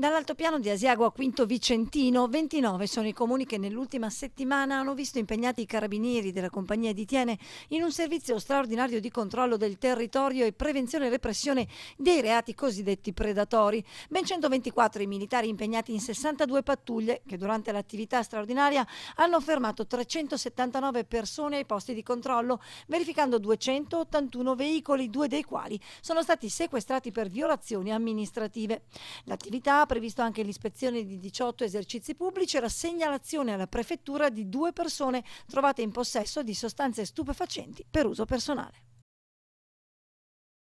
Dall'altopiano di Asiago a Quinto Vicentino, 29 sono i comuni che nell'ultima settimana hanno visto impegnati i carabinieri della compagnia di Tiene in un servizio straordinario di controllo del territorio e prevenzione e repressione dei reati cosiddetti predatori. Ben 124 i militari impegnati in 62 pattuglie che durante l'attività straordinaria hanno fermato 379 persone ai posti di controllo, verificando 281 veicoli, due dei quali sono stati sequestrati per violazioni amministrative. L'attività ha previsto anche l'ispezione di 18 esercizi pubblici e la segnalazione alla prefettura di due persone trovate in possesso di sostanze stupefacenti per uso personale.